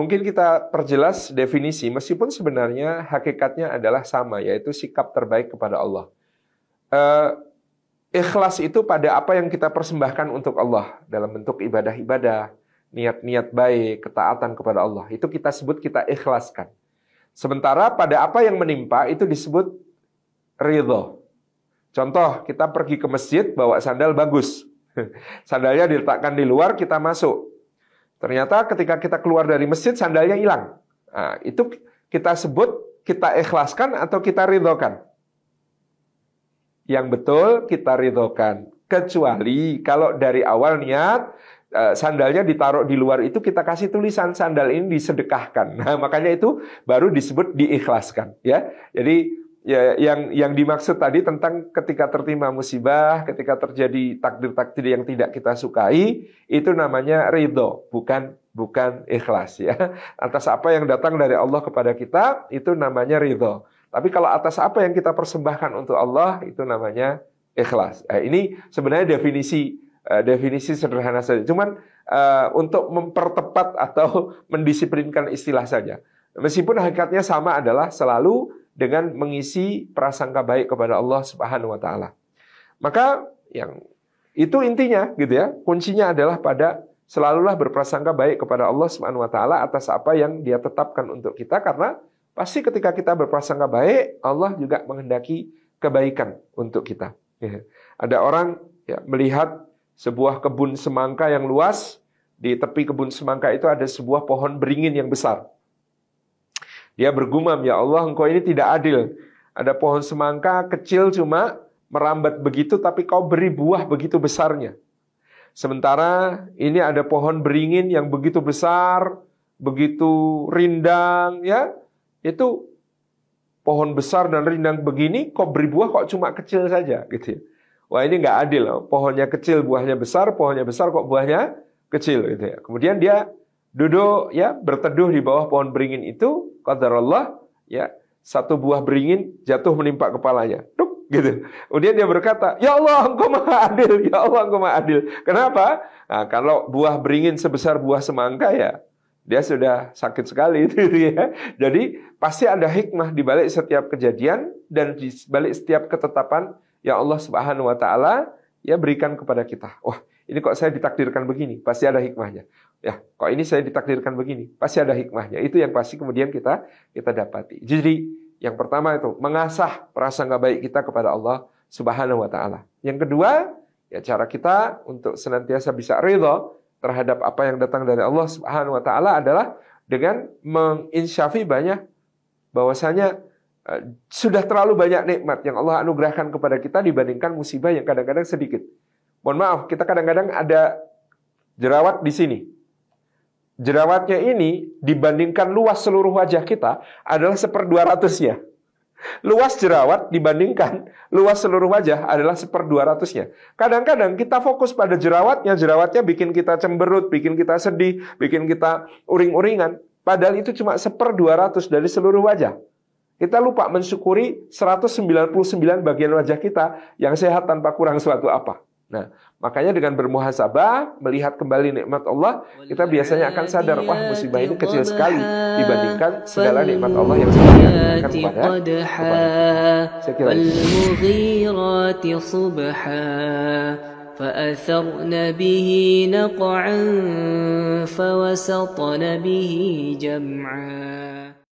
mungkin kita perjelas definisi, meskipun sebenarnya hakikatnya adalah sama, yaitu sikap terbaik kepada Allah. Uh, ikhlas itu pada apa yang kita persembahkan untuk Allah dalam bentuk ibadah-ibadah, niat-niat baik, ketaatan kepada Allah. Itu kita sebut kita ikhlaskan. Sementara pada apa yang menimpa itu disebut ridho. Contoh, kita pergi ke masjid bawa sandal bagus. Sandalnya diletakkan di luar, kita masuk Ternyata ketika kita keluar dari masjid sandalnya hilang. Nah, itu kita sebut kita ikhlaskan atau kita ridhokan. Yang betul kita ridhokan. Kecuali kalau dari awal niat eh, sandalnya ditaruh di luar itu kita kasih tulisan sandal ini disedekahkan. Nah, makanya itu baru disebut diikhlaskan ya. Jadi ya yang yang dimaksud tadi tentang ketika tertimpa musibah, ketika terjadi takdir-takdir yang tidak kita sukai, itu namanya ridho, bukan bukan ikhlas ya. Atas apa yang datang dari Allah kepada kita itu namanya ridho. Tapi kalau atas apa yang kita persembahkan untuk Allah itu namanya ikhlas. Nah, ini sebenarnya definisi eh, definisi sederhana saja. Cuman uh, untuk mempertepat atau mendisiplinkan istilah saja. Meskipun hakikatnya sama adalah selalu dengan mengisi prasangka baik kepada Allah Subhanahu wa taala. Maka yang itu intinya gitu ya. Kuncinya adalah pada selalulah berprasangka baik kepada Allah Subhanahu wa taala atas apa yang Dia tetapkan untuk kita karena pasti ketika kita berprasangka baik, Allah juga menghendaki kebaikan untuk kita. Ada orang ya, melihat sebuah kebun semangka yang luas, di tepi kebun semangka itu ada sebuah pohon beringin yang besar. Dia bergumam, "Ya Allah, engkau ini tidak adil. Ada pohon semangka kecil cuma merambat begitu tapi kau beri buah begitu besarnya." Sementara ini ada pohon beringin yang begitu besar, begitu rindang ya. Itu pohon besar dan rindang begini kok beri buah kok cuma kecil saja gitu ya. Wah ini nggak adil loh. Pohonnya kecil buahnya besar, pohonnya besar kok buahnya kecil gitu ya. Kemudian dia duduk ya berteduh di bawah pohon beringin itu Rasulullah, ya satu buah beringin jatuh menimpa kepalanya Duk, gitu kemudian dia berkata ya Allah engkau maha adil ya Allah engkau maha adil kenapa nah, kalau buah beringin sebesar buah semangka ya dia sudah sakit sekali itu ya. Jadi pasti ada hikmah di balik setiap kejadian dan di balik setiap ketetapan yang Allah Subhanahu wa taala ya berikan kepada kita. Wah, ini kok saya ditakdirkan begini? Pasti ada hikmahnya ya kok ini saya ditakdirkan begini pasti ada hikmahnya itu yang pasti kemudian kita kita dapati jadi yang pertama itu mengasah prasangka baik kita kepada Allah Subhanahu wa taala yang kedua ya cara kita untuk senantiasa bisa ridho terhadap apa yang datang dari Allah Subhanahu wa taala adalah dengan menginsyafi banyak bahwasanya eh, sudah terlalu banyak nikmat yang Allah anugerahkan kepada kita dibandingkan musibah yang kadang-kadang sedikit. Mohon maaf, kita kadang-kadang ada jerawat di sini jerawatnya ini dibandingkan luas seluruh wajah kita adalah seperdua ratusnya. Luas jerawat dibandingkan luas seluruh wajah adalah seperdua ratusnya. Kadang-kadang kita fokus pada jerawatnya, jerawatnya bikin kita cemberut, bikin kita sedih, bikin kita uring-uringan. Padahal itu cuma seperdua ratus dari seluruh wajah. Kita lupa mensyukuri 199 bagian wajah kita yang sehat tanpa kurang suatu apa. Nah, makanya dengan bermuhasabah, melihat kembali nikmat Allah, kita biasanya akan sadar, wah musibah ini kecil sekali dibandingkan segala nikmat Allah yang sebenarnya diberikan kepada ya, Saya